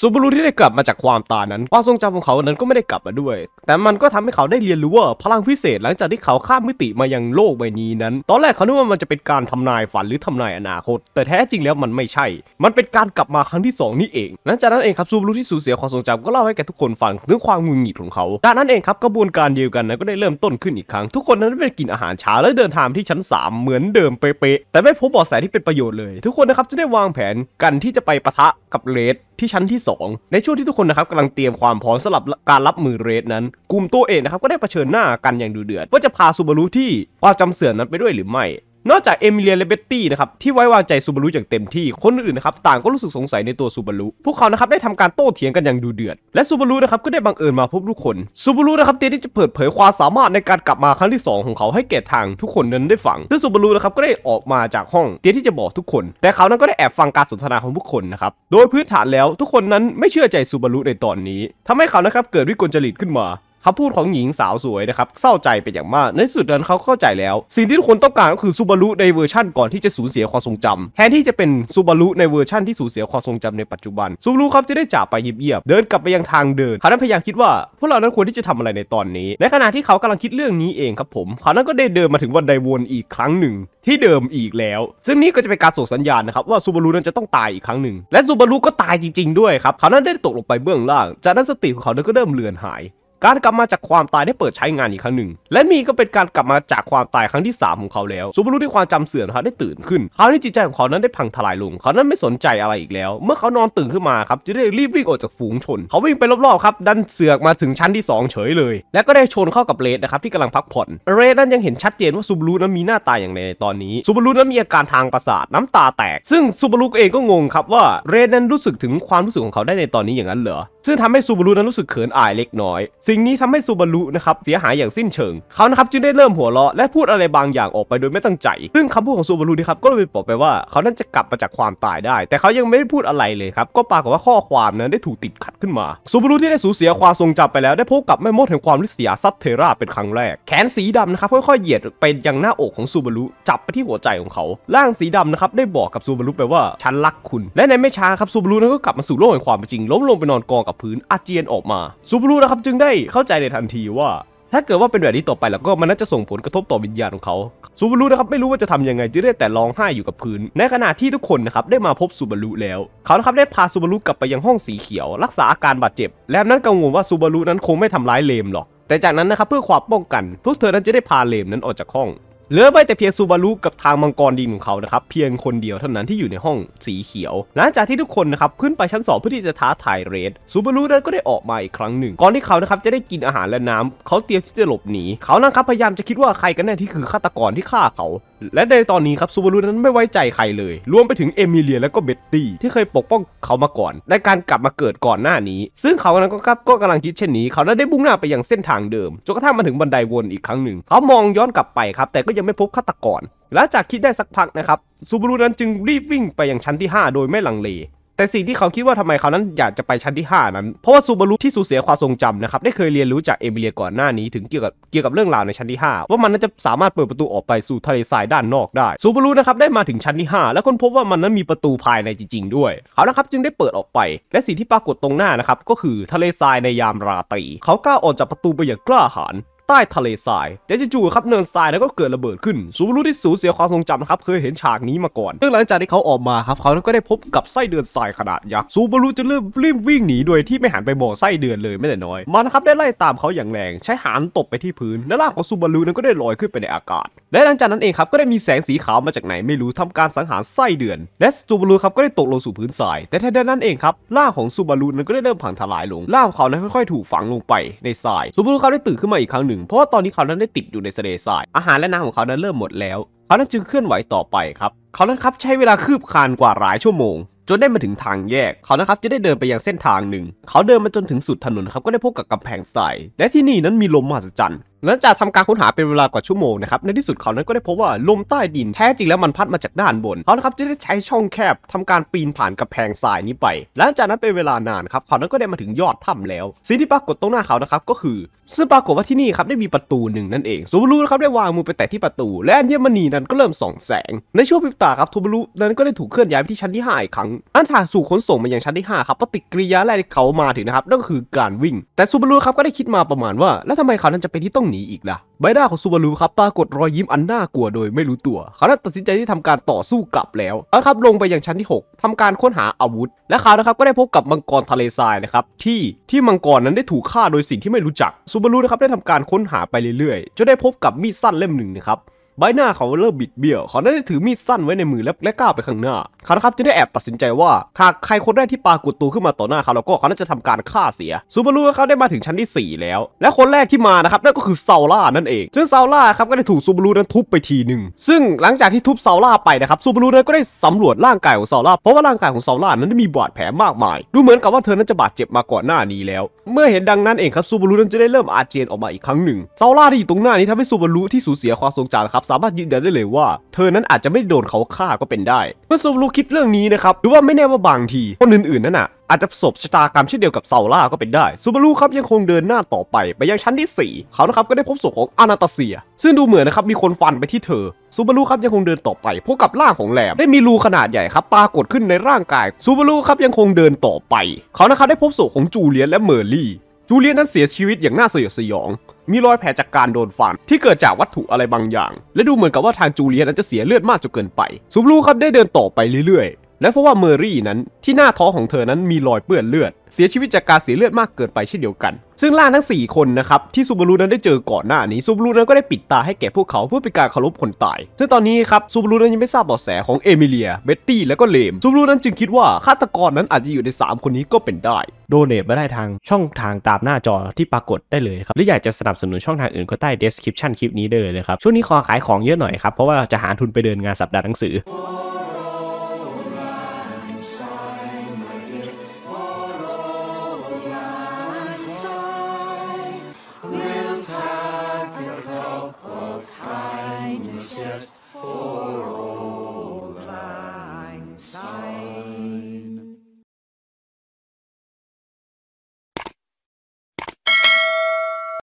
ซูบูรุที่ได้กลับมาจากความตายนั้น ความทรงจำของเขานั้นก็ไม่ได้กลับมาด้วย แต่มันก็ทำให้เขาได้เรียนรู้ว่าพลังพิเศษหลังจากที่เขาข้ามมิติมายังโลกใบนี้นั้น ตอนแรกเขาคิดว่ามันจะเป็นการทำนายฝันหรือทำนายอนาคต แต่แท้จริงแล้วมันไม่ใช่ มันเป็นการกลับมาครั้งที่ 2 นี่เอง หลังจากนั้นเองครับซูบูรุที่สูญเสียความทรงจำก็เล่าให้แก่ทุกคนฟังถึงความงุนหงิดของเขาดังนั้นเองครับกระบวนการเดียวกันนั้นก็ได้เริ่มต้นขึ้นอีกครั้ง ทุกคนนั้นได้กินอาหารเช้าและเดินทางที่ชั้น3เหมือนเดิมเป๊ะแต่ไม่พบบาะแสที่เป็นประโยชน์เลยทุกคนนะครับจะได้วางแผนกันที่จะไปปะทะกับเลดที่ชั้นที่ 2 ในช่วงที่ทุกคนนะครับกำลังเตรียมความพร้อมสำหรับการรับมือเรดนั้น กลุ่มตัวเองนะครับก็ได้เผชิญหน้ากันอย่างดุเดือดว่าจะพาซูบารุที่ความจำเสื่อมนั้นไปด้วยหรือไม่นอกจากเอมิเลียและเบตตี้นะครับที่ไว้วางใจซูบารุอย่างเต็มที่คนอื่นนะครับต่างก็รู้สึกสงสัยในตัวซูบารุพวกเขานะครับได้ทำการโต้เถียงกันอย่างดูเดือดและซูบารุนะครับก็ได้บังเอิญมาพบทุกคนซูบารุนะครับ เตรียมที่จะเปิดเผยความสามารถในการกลับมาครั้งที่2 ของเขาให้แก่ทางทุกคนนั้นได้ฟัง ซึ่งซูบารุนะครับก็ได้ออกมาจากห้องเตรียมที่จะบอกทุกคน แต่เขานั้นก็ได้แอบฟังการสนทนาของทุกคนนะครับโดยพื้นฐานแล้วทุกคนนั้นไม่เชื่อใจซูบารุในตอนนี้ทำให้เขานะครับเกิดวิกลจริตขึ้นมาคำพูดของหญิงสาวสวยนะครับเศร้าใจไปอย่างมาก ในสุดนั้นเขาเข้าใจแล้ว สิ่งที่ทุกคนต้องการก็คือซูบารุในเวอร์ชั่นก่อนที่จะสูญเสียความทรงจำแทนที่จะเป็นซูบารุในเวอร์ชั่นที่สูญเสียความทรงจำในปัจจุบันซูบารุครับจะได้จากไปเยียบๆเดินกลับไปยังทางเดินเขานั้นพยายามคิดว่า พวกเรานั้นควรที่จะทำอะไรในตอนนี้ ในขณะที่เขากำลังคิดเรื่องนี้เองครับผมเขานั้นก็ได้เดินมาถึงวันไดวนอีกครั้งหนึ่งที่เดิมอีกแล้ว ซึ่งนี่ก็จะเป็นการส่งสัญญาณนะครับว่าซูบารุนั้นจะต้องตายอีกครั้งหนึ่งและซูบารุก็ตายจริงๆด้วยครับเขานั้นได้ตกลงไปเบื้องล่าง จากนั้นสติของเขานก็เริ่มเลือนหายการกลับมาจากความตายได้เปิดใช้งานอีกครั้งหนึ่ง และนี่ก็เป็นการกลับมาจากความตายครั้งที่ 3 ของเขาแล้วซูบารุที่ความจำเสื่อมครับได้ตื่นขึ้นคราวนี้จิตใจของเขานั้นได้พังทลายลงเขานั้นไม่สนใจอะไรอีกแล้ว เมื่อเขานอนตื่นขึ้นมาครับจะได้รีบวิ่งออกจากฝูงชน เขาวิ่งไปรอบๆครับดันเสือกมาถึงชั้นที่ 2 เฉยเลย และก็ได้ชนเข้ากับเรดนะครับที่กำลังพักผ่อนเรดนั้นยังเห็นชัดเจนว่าซูบารุนั้นมีหน้าตาอย่างไรในตอนนี้ซูบารุนั้นมีอาการทางประสาทน้ำตาแตกซึ่งซูบารุเองก็งงครับว่าเรดนั้นรู้สึกถึงความรู้สึกของเขาได้ในตอนนี้อย่างนั้นเหรอซึ่งทำให้ซูบารุนั้นรู้สึกเขินอายเล็กน้อย สิ่งนี้ทำให้ซูบารุนะครับเสียหายอย่างสิ้นเชิงเขานะครับจึงได้เริ่มหัวเราะและพูดอะไรบางอย่างออกไปโดยไม่ตั้งใจ ซึ่งคำพูดของซูบารุนี่ครับก็เลยบอกไปว่าเขานั้นจะกลับมาจากความตายได้ แต่เขายังไม่ได้พูดอะไรเลยครับก็ปรากฏว่าข้อความนั้นได้ถูกติดขัดขึ้นมา ซูบารุที่ได้สูญเสียความทรงจำไปแล้วได้พบกับแม่มดแห่งความริษยาซัตเทราเป็นครั้งแรก แขนสีดำนะครับค่อยๆเหยียดไปยังหน้าอกของซูบารุจับไปที่หัวใจของเขาร่างสีดำนะครับได้บอกกับซูบารุไปว่าฉันรักคุณและในไม่ช้าครับซูบารุนั้นก็กลับมาสู่โลกแห่งความเป็นจริงล้มลงไปนอนกองกับพื้นอาเจียนออกมาซูบารุนะครับจึงได้เข้าใจในทันทีว่าถ้าเกิดว่าเป็นแบบนี้ต่อไปแล้วก็มันน่าจะส่งผลกระทบต่อวิญญาณของเขาซูบารุนะครับไม่รู้ว่าจะทำยังไงจึงได้แต่ร้องไห้อยู่กับพื้นในขณะที่ทุกคนนะครับได้มาพบซูบารุแล้วเขานะครับได้พาซูบารุกลับไปยังห้องสีเขียวรักษาอาการบาดเจ็บแล้วนั้นกังวลว่าซูบารุนั้นคงไม่ทำร้ายเลมหรอกแต่จากนั้นนะครับเพื่อความป้องกันพวกเธอนั้นจะได้พาเลมนั้นออกจากห้องเหลือไปแต่เพียงซูบารุกับทางมังกรดีของเขานะครับเพียงคนเดียวเท่านั้นที่อยู่ในห้องสีเขียว หลังจากที่ทุกคนนะครับขึ้นไปชั้นสองเพื่อที่จะท้าทายเรดซูบารุนั้นก็ได้ออกมาอีกครั้งหนึ่งก่อนที่เขานะครับจะได้กินอาหารและน้ำ เขาเตรียมที่จะหลบหนีเขานะครับพยายามจะคิดว่าใครกันแน่ที่คือฆาตกรที่ฆ่าเขาและในตอนนี้ครับซูบารุนั้นไม่ไว้ใจใครเลย รวมไปถึงเอมิเลียและก็เบ็ตตี้ที่เคยปกป้องเขามาก่อน ในการกลับมาเกิดก่อนหน้านี้ ซึ่งเขานั้นก็ครับก็กำลังคิดเช่นนี้ เขานั้นได้บุ่งหน้าไปยังเส้นทางเดิมจนกระทั่งมาถึงบันไดวนอีกครั้งหนึ่ง เขามองย้อนกลับไปครับ แต่ก็ยังไม่พบฆาตกรหลังจากคิดได้สักพักนะครับซูบารุนั้นจึงรีบวิ่งไปยังชั้นที่5 โดยไม่ลังเลแต่สิ่งที่เขาคิดว่าทำไมเขานั้นอยากจะไปชั้นที่ 5 นั้น เพราะว่าซูบารุที่สูญเสียความทรงจำนะครับ ได้เคยเรียนรู้จากเอมิเลียก่อนหน้านี้ถึงเกี่ยวกับเกี่ยวกับเรื่องราวในชั้นที่ 5 ว่ามันนั้นจะสามารถเปิดประตูออกไป สู่ทะเลทรายด้านนอกได้ซูบารุนะครับได้มาถึงชั้นที่ 5 และค้นพบว่ามันนั้นมีประตูภายในจริงๆ ด้วย เขานะครับจึงได้เปิดออกไปและสิ่งที่ปรากฏตรงหน้านะครับก็คือทะเลทรายในยามราตรีเขาก้าออกจากประตูไปอย่างกล้าหาญใต้ทะเลทรายแต่จู่ๆครับเนินทรายแล้วก็เกิดระเบิดขึ้นซูบารุที่สูญเสียความทรงจำนะครับ เคยเห็นฉากนี้มาก่อน ซึ่งหลังจากที่เขาออกมาครับเขาก็ได้พบกับไส้เดือนทรายขนาดยักษ์ซูบารุจะเริ่มรีบวิ่งหนีโดยที่ไม่หันไปมองไส้เดือนเลยไม่แต่น้อยมันครับได้ไล่ตามเขาอย่างแรงใช้หางตบไปที่พื้นและร่างของซูบารุนั้นก็ได้ลอยขึ้นไปในอากาศและหลังจากนั้นเองครับก็ได้มีแสงสีขาวมาจากไหนไม่รู้ทำการสังหารไส้เดือน และซูบารุครับก็ได้ตกลงสู่พื้นทราย แต่ทันใดนั้นเองครับร่างของซูบารุนั้นก็ได้เริ่มพังทลายลงร่างของเขานั้นค่อยๆถูกฝังลงไปในทรายซูบารุเขาได้ตื่นขึ้นมาอีกครั้งหนึ่งเพราะว่าตอนนี้เขานั้นได้ติดอยู่ในทะเลทรายอาหารและน้ำของเขานั้นเริ่มหมดแล้ว เขานั้นจึงเคลื่อนไหวต่อไปครับเขานั้นครับใช้เวลาคืบคานกว่าหลายชั่วโมง จนได้มาถึงทางแยกเขานะครับจะได้เดินไปยังเส้นทางหนึ่ง เขาเดินมาจนถึงสุดถนนครับก็ได้พบกับกำแพงทรายและที่นี่นั้นมีลมมหัศจรรย์หลังจากทำการค้นหาเป็นเวลากว่าชั่วโมงนะครับในที่สุดเขานั้นก็ได้พบว่าลมใต้ดินแท้จริงแล้วมันพัดมาจากด้านบนเขานะครับจะได้ใช้ช่องแคบทำการปีนผ่านกับแพงทรายนี้ไปหลังจากนั้นเป็นเวลานานครับเขานั้นก็ได้มาถึงยอดถ้าแล้วสิ่งที่ปรากฏตรงหน้าเขานะครับก็คือซึ่งปรากฏว่าที่นี่ครับได้มีประตูหนึ่งนั่นเองซูบารุนะครับได้วางมือไปแตะที่ประตู และอัญมณีนั้นก็เริ่มส่องแสงในช่วงพิบตาครับทูบารุนั้นก็ได้ถูกเคลื่อนย้ายไปที่ชั้นที่5อีกครั้ง อันทาสู่ขนส่งมายังชั้นที่5ครับปฏิกิริยาแรกที่เขามาถึงนะครับนั่นก็คือการวิ่ง แต่ซูบารุครับก็ได้คิดมาประมาณว่าแล้วทำไมเขานั้นจะเป็นที่ต้องหนีอีกล่ะใบหน้าของซูบารุครับปรากฏรอยยิ้มอันน่ากลัวโดยไม่รู้ตัวเขาตัดสินใจที่ทำการต่อสู้กลับแล้วเอาครับลงไปยังชั้นที่ 6 ทำการค้นหาอาวุธและเขานะครับก็ได้พบกับมังกรทะเลทรายนะครับที่ที่มังกรนั้นได้ถูกฆ่าโดยสิ่งที่ไม่รู้จักซูบารุนะครับได้ทำการค้นหาไปเรื่อยๆจนได้พบกับมีดสั้นเล่มหนึ่งนะครับใบหน้าเขาเริ่มบิดเบี้ยว เขาได้ถือมีดสั้นไว้ในมือและลก้าวไปข้างหน้า เขาครับจึงได้แอบตัดสินใจว่าหากใครคนแรกที่ปากดตัวขึ้นมาต่อหน้าเขาแล้วก็เขาน่าจะทำการฆ่าเสียซูบารุเขาได้มาถึงชั้นที่4 แล้ว และคนแรกที่มานะครับนั่นก็คือเซาล่านั่นเองซึ่งเซาล่าครับก็ได้ถูกซูบารุนั้นทุบไปทีหนึ่งซึ่งหลังจากที่ทุบเซาล่าไปนะครับซูบารุนั้นก็ได้สำรวจร่างกายของเซาล่าเพราะว่าร่างกายของเซาล่านั้นได้มีบาดแผลมากมายดูเหมือนกับว่าเธอนั้นจะบาดเจ็บมาก่อนหน้านี้แล้ว เมื่อเห็นดังนั้นเองครับซูบารุนั้นจะได้เริ่มอาเจียนออกมาอีกครั้งหนึ่งเซาล่าที่อยู่ตรงหน้านี้ทำให้ซูบารุที่สูญเสียความทรงจำครับสามารถยืนยันได้เลยว่า เธอนั้นอาจจะไม่โดนเขาฆ่าก็เป็นได้ เมื่อโซลูคิดเรื่องนี้นะครับหรือว่าไม่แน่ว่าบางทีคนอื่นๆนั่นน่ะอาจจะประสบชะตากรรมเช่นเดียวกับเซาล่าก็เป็นได้ซูบารุครับยังคงเดินหน้าต่อไปไปยังชั้นที่ 4 เขานะครับก็ได้พบศพของอนาตาเซียซึ่งดูเหมือนนะครับมีคนฟันไปที่เธอซูบารุครับยังคงเดินต่อไปพบกับร่างของแหลมได้มีรูขนาดใหญ่ครับปรากฏขึ้นในร่างกายซูบารุครับยังคงเดินต่อไปเขานะครับได้พบศพของจูเลียนและเมอร์ลี่จูเลียนนั้นเสียชีวิตอย่างน่าสยดสยอง มีรอยแผลจากการโดนฟันที่เกิดจากวัตถุอะไรบางอย่าง และดูเหมือนกับว่าทางจูเลียนนั้นจะเสียเลือดมากจนเกินไปซูบลูครับได้เดินต่อไปเรื่อยๆและเพราะว่าเมอรี่นั้นที่หน้าท้องของเธอนั้นมีรอยเปื้อนเลือด เสียชีวิตจากการเสียเลือดมากเกินไปเช่นเดียวกัน ซึ่งล่าทั้ง 4 คนนะครับที่ซูบารุนั้นได้เจอก่อนหน้านี้ซูบารุนั้นก็ได้ปิดตาให้แก่พวกเขาเพื่อเป็นการเคารพคนตาย ซึ่งตอนนี้ครับซูบารุนั้นยังไม่ทราบเบาะแสของเอมิเลียเบตตี้และก็เลมซูบารุนั้นจึงคิดว่าฆาตกรนั้นอาจจะอยู่ใน3คนนี้ก็เป็นได้โดเนทมาได้ทางช่องทางตามหน้าจอที่ปรากฏได้เลยครับหรืออยากจะสนับสนุนช่องทางอื่นก็ใต้เดสคริปชั่นคลิปนี้ได้เลยครับช่วงนี้ขอขายของเยอะหน่อยครับเพราะว่าจะหาทุนไปเดินงานสัปดาห์หนังสือ